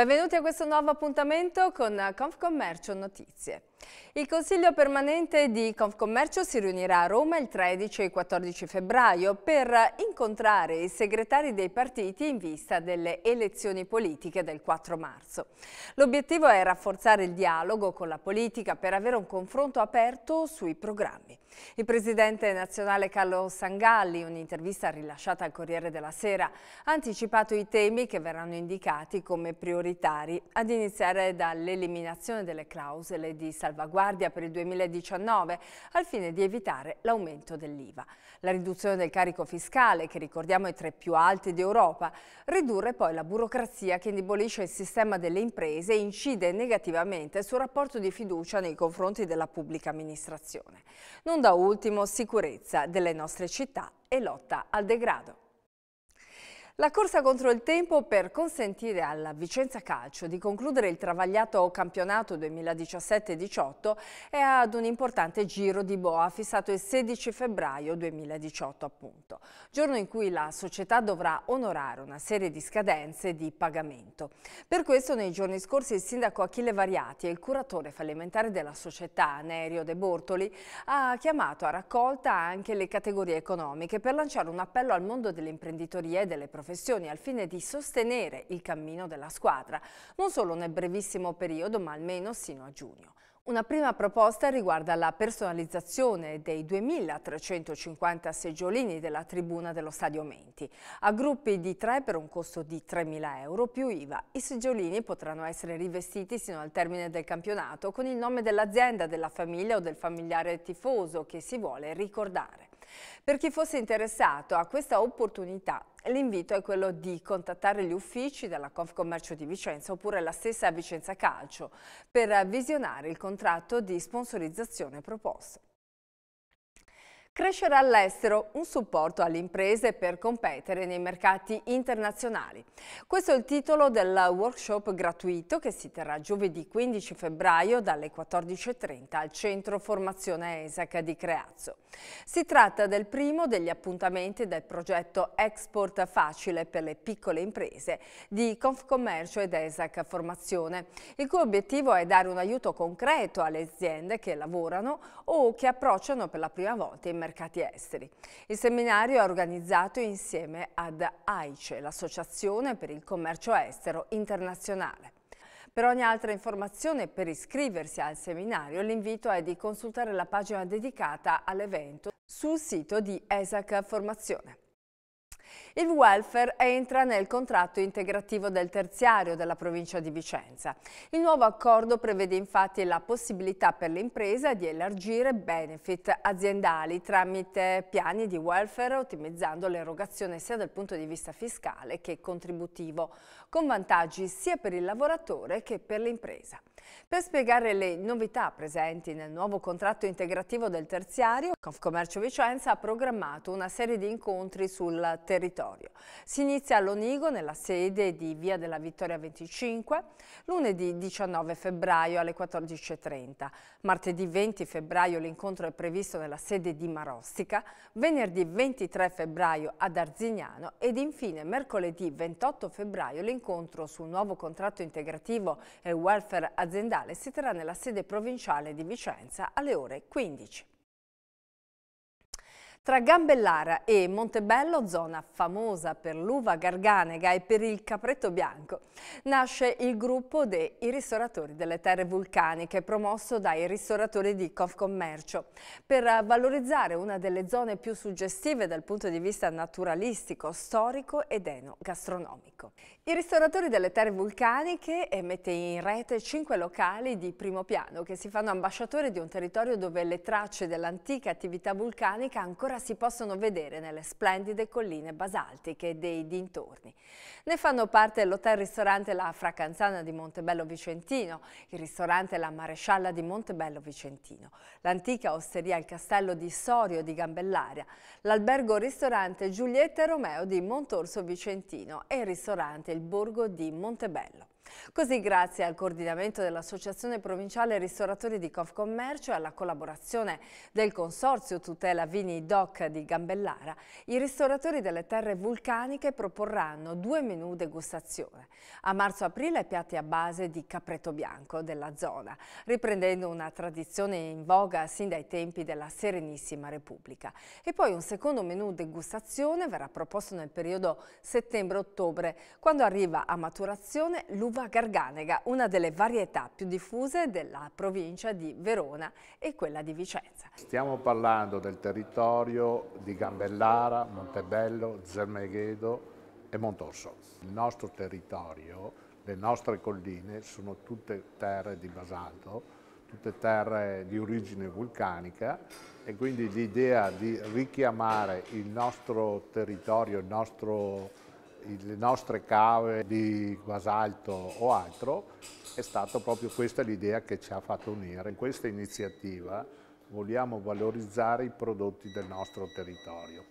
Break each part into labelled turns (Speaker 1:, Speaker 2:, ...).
Speaker 1: Benvenuti a questo nuovo appuntamento con Confcommercio Notizie. Il Consiglio permanente di Confcommercio si riunirà a Roma il 13 e il 14 febbraio per incontrare i segretari dei partiti in vista delle elezioni politiche del 4 marzo. L'obiettivo è rafforzare il dialogo con la politica per avere un confronto aperto sui programmi. Il presidente nazionale Carlo Sangalli, in un'intervista rilasciata al Corriere della Sera, ha anticipato i temi che verranno indicati come prioritari, ad iniziare dall'eliminazione delle clausole di salvaguardia salvaguardia per il 2019 al fine di evitare l'aumento dell'IVA. La riduzione del carico fiscale, che ricordiamo è tra i più alti d'Europa, ridurre poi la burocrazia che indebolisce il sistema delle imprese e incide negativamente sul rapporto di fiducia nei confronti della pubblica amministrazione. Non da ultimo sicurezza delle nostre città e lotta al degrado. La corsa contro il tempo per consentire alla Vicenza Calcio di concludere il travagliato campionato 2017-18 è ad un importante giro di boa fissato il 16 febbraio 2018 appunto, giorno in cui la società dovrà onorare una serie di scadenze di pagamento. Per questo nei giorni scorsi il sindaco Achille Variati e il curatore fallimentare della società Nerio De Bortoli ha chiamato a raccolta anche le categorie economiche per lanciare un appello al mondo dell'imprenditoria e delle professioni professioni al fine di sostenere il cammino della squadra, non solo nel brevissimo periodo ma almeno sino a giugno. Una prima proposta riguarda la personalizzazione dei 2.350 seggiolini della tribuna dello Stadio Menti. A gruppi di tre per un costo di 3.000 euro più IVA, i seggiolini potranno essere rivestiti sino al termine del campionato con il nome dell'azienda, della famiglia o del familiare tifoso che si vuole ricordare. Per chi fosse interessato a questa opportunità, l'invito è quello di contattare gli uffici della Confcommercio di Vicenza oppure la stessa Vicenza Calcio per visionare il contratto di sponsorizzazione proposto. Crescere all'estero, un supporto alle imprese per competere nei mercati internazionali. Questo è il titolo del workshop gratuito che si terrà giovedì 15 febbraio dalle 14.30 al Centro Formazione ESAC di Creazzo. Si tratta del primo degli appuntamenti del progetto Export Facile per le piccole imprese di Confcommercio ed ESAC Formazione, il cui obiettivo è dare un aiuto concreto alle aziende che lavorano o che approcciano per la prima volta in mercato mercati esteri. Il seminario è organizzato insieme ad AICE, l'Associazione per il Commercio Estero Internazionale. Per ogni altra informazione per iscriversi al seminario l'invito è di consultare la pagina dedicata all'evento sul sito di ESAC Formazione. Il welfare entra nel contratto integrativo del terziario della provincia di Vicenza. Il nuovo accordo prevede infatti la possibilità per l'impresa di elargire benefit aziendali tramite piani di welfare ottimizzando l'erogazione sia dal punto di vista fiscale che contributivo, con vantaggi sia per il lavoratore che per l'impresa. Per spiegare le novità presenti nel nuovo contratto integrativo del terziario, Confcommercio Vicenza ha programmato una serie di incontri sul territorio territorio. Si inizia all'Onigo nella sede di Via della Vittoria 25 lunedì 19 febbraio alle 14.30. Martedì 20 febbraio l'incontro è previsto nella sede di Marostica, venerdì 23 febbraio ad Arzignano ed infine mercoledì 28 febbraio l'incontro sul nuovo contratto integrativo e welfare aziendale si terrà nella sede provinciale di Vicenza alle ore 15. Tra Gambellara e Montebello, zona famosa per l'uva garganega e per il capretto bianco, nasce il gruppo dei ristoratori delle terre vulcaniche, promosso dai ristoratori di Confcommercio, per valorizzare una delle zone più suggestive dal punto di vista naturalistico, storico ed enogastronomico. I ristoratori delle terre vulcaniche mette in rete cinque locali di primo piano che si fanno ambasciatori di un territorio dove le tracce dell'antica attività vulcanica ancora ancora si possono vedere nelle splendide colline basaltiche dei dintorni. Ne fanno parte l'hotel-ristorante La Fracanzana di Montebello Vicentino, il ristorante La Marescialla di Montebello Vicentino, l'antica osteria Il Castello di Sorio di Gambellaria, l'albergo-ristorante Giulietta e Romeo di Montorso Vicentino e il ristorante Il Borgo di Montebello. Così grazie al coordinamento dell'Associazione Provinciale Ristoratori di Confcommercio e alla collaborazione del Consorzio Tutela Vini DOC di Gambellara, i ristoratori delle terre vulcaniche proporranno due menù degustazione. A marzo-aprile piatti a base di capretto bianco della zona, riprendendo una tradizione in voga sin dai tempi della Serenissima Repubblica. E poi un secondo menù degustazione verrà proposto nel periodo settembre-ottobre, quando arriva a maturazione l'uva uva garganega, una delle varietà più diffuse della provincia di Verona e quella di Vicenza.
Speaker 2: Stiamo parlando del territorio di Gambellara, Montebello, Zermeghedo e Montorso. Il nostro territorio, le nostre colline sono tutte terre di basalto, tutte terre di origine vulcanica e quindi l'idea di richiamare il nostro territorio, il nostro le nostre cave di basalto o altro, è stata proprio questa l'idea che ci ha fatto unire. In questa iniziativa vogliamo valorizzare i prodotti del nostro territorio.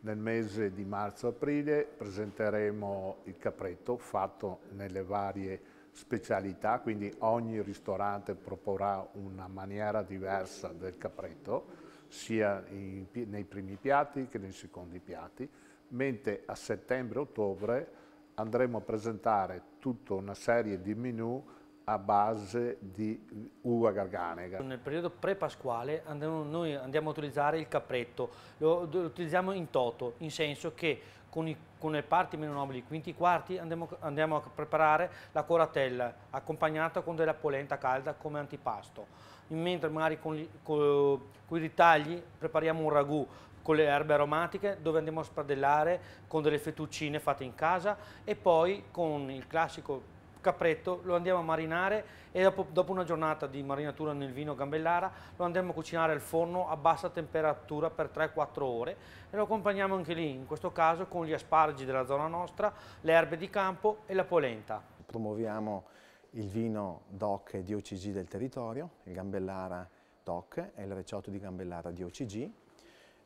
Speaker 2: Nel mese di marzo-aprile presenteremo il capretto fatto nelle varie specialità, quindi ogni ristorante proporrà una maniera diversa del capretto, sia nei primi piatti che nei secondi piatti mentre a settembre-ottobre andremo a presentare tutta una serie di menu a base di uva garganega.
Speaker 3: Nel periodo pre-pasquale noi andiamo a utilizzare il capretto, lo, utilizziamo in toto, in senso che con, i, con le parti meno nobili, quinti e quarti, andiamo, andiamo a preparare la coratella accompagnata con della polenta calda come antipasto mentre magari con, con, con, i ritagli prepariamo un ragù con le erbe aromatiche dove andiamo a spadellare con delle fettuccine fatte in casa e poi con il classico capretto lo andiamo a marinare e dopo, dopo, una giornata di marinatura nel vino gambellara lo andiamo a cucinare al forno a bassa temperatura per 3-4 ore e lo accompagniamo anche lì, in questo caso con gli asparagi della zona nostra, le erbe di campo e la polenta. Promuoviamo il vino DOC e DOCG del territorio, il gambellara DOC e il reciotto di gambellara DOCG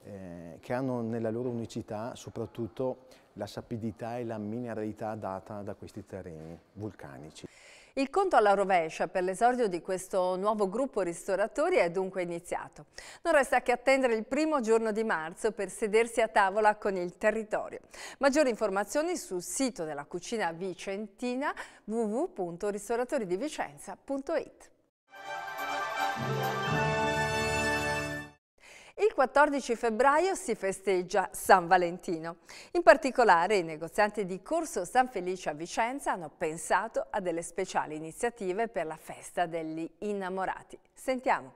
Speaker 3: eh, che hanno nella loro unicità soprattutto la sapidità e la mineralità data da
Speaker 2: questi terreni vulcanici.
Speaker 1: Il conto alla rovescia per l'esordio di questo nuovo gruppo ristoratori è dunque iniziato. Non resta che attendere il primo giorno di marzo per sedersi a tavola con il territorio. Maggiori informazioni sul sito della cucina vicentina www.ristoratoridivicenza.it. Il 14 febbraio si festeggia San Valentino. In particolare i negozianti di Corso San Felice a Vicenza hanno pensato a delle speciali iniziative per la festa degli innamorati. Sentiamo.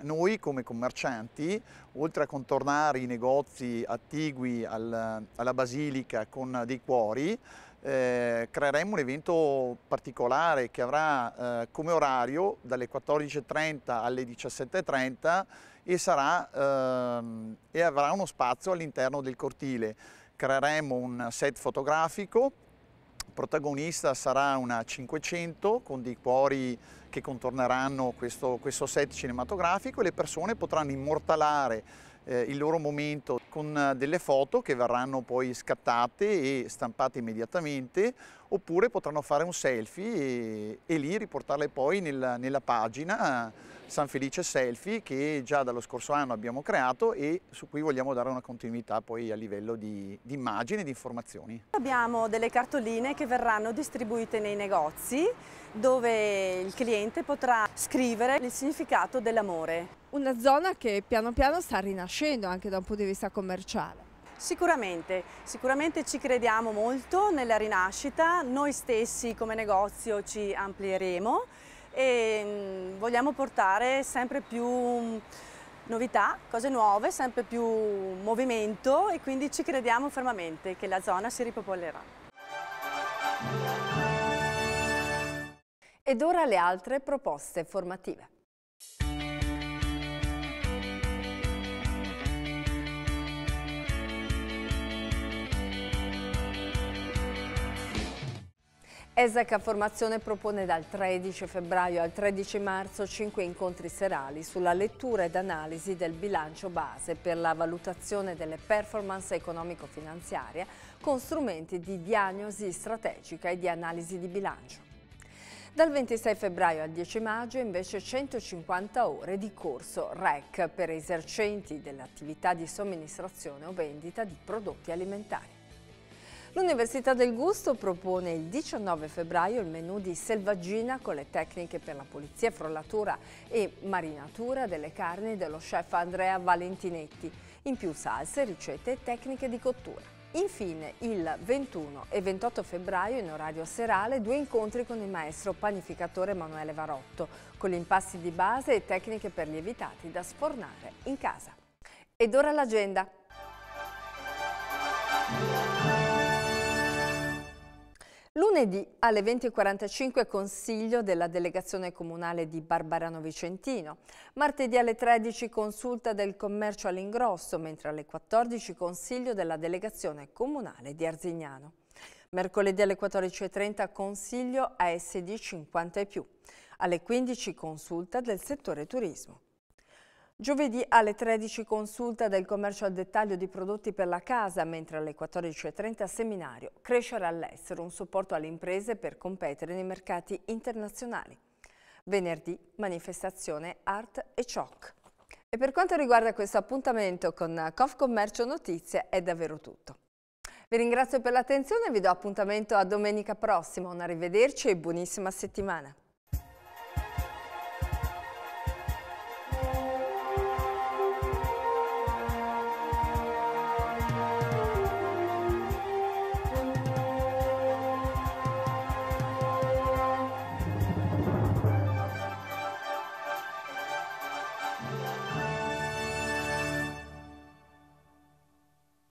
Speaker 3: Noi come commercianti, oltre a contornare i negozi attigui al, alla Basilica con dei cuori, eh, creeremo un evento particolare che avrà eh, come orario dalle 14.30 alle 17.30 e, sarà, ehm, e avrà uno spazio all'interno del cortile. Creeremo un set fotografico, protagonista sarà una 500 con dei cuori che contorneranno questo, questo set cinematografico e le persone potranno immortalare eh, il loro momento con eh, delle foto che verranno poi scattate e stampate immediatamente oppure potranno fare un selfie e, e lì riportarle poi nel, nella pagina San Felice Selfie che già dallo scorso anno abbiamo creato e su cui vogliamo dare una continuità poi a livello di, di immagini e di informazioni.
Speaker 1: Abbiamo delle cartoline che verranno distribuite nei negozi dove il cliente potrà scrivere il significato dell'amore. Una zona che piano piano sta rinascendo anche da un punto di vista commerciale. Sicuramente, sicuramente ci crediamo molto nella rinascita, noi stessi come negozio ci amplieremo e mm, vogliamo portare sempre più mm, novità, cose nuove, sempre più movimento e quindi ci crediamo fermamente che la zona si ripopolerà. Ed ora le altre proposte formative. ESAC Formazione propone dal 13 febbraio al 13 marzo 5 incontri serali sulla lettura ed analisi del bilancio base per la valutazione delle performance economico-finanziarie con strumenti di diagnosi strategica e di analisi di bilancio. Dal 26 febbraio al 10 maggio invece 150 ore di corso REC per esercenti dell'attività di somministrazione o vendita di prodotti alimentari. L'Università del Gusto propone il 19 febbraio il menù di selvaggina con le tecniche per la pulizia, frollatura e marinatura delle carni dello chef Andrea Valentinetti. In più salse, ricette e tecniche di cottura. Infine, il 21 e 28 febbraio, in orario serale, due incontri con il maestro panificatore Emanuele Varotto, con gli impasti di base e tecniche per lievitati da sfornare in casa. Ed ora l'agenda. Lunedì alle 20.45 consiglio della delegazione comunale di Barbarano Vicentino, martedì alle 13 consulta del commercio all'ingrosso, mentre alle 14 consiglio della delegazione comunale di Arzignano. Mercoledì alle 14.30 consiglio ASD 50 e più. Alle 15 consulta del settore turismo. Giovedì alle 13 consulta del commercio al dettaglio di prodotti per la casa, mentre alle 14.30 seminario Crescere all'estero, un supporto alle imprese per competere nei mercati internazionali. Venerdì manifestazione Art e Choc. E per quanto riguarda questo appuntamento con Confcommercio Notizie è davvero tutto. Vi ringrazio per l'attenzione e vi do appuntamento a domenica prossima. Un arrivederci e buonissima settimana.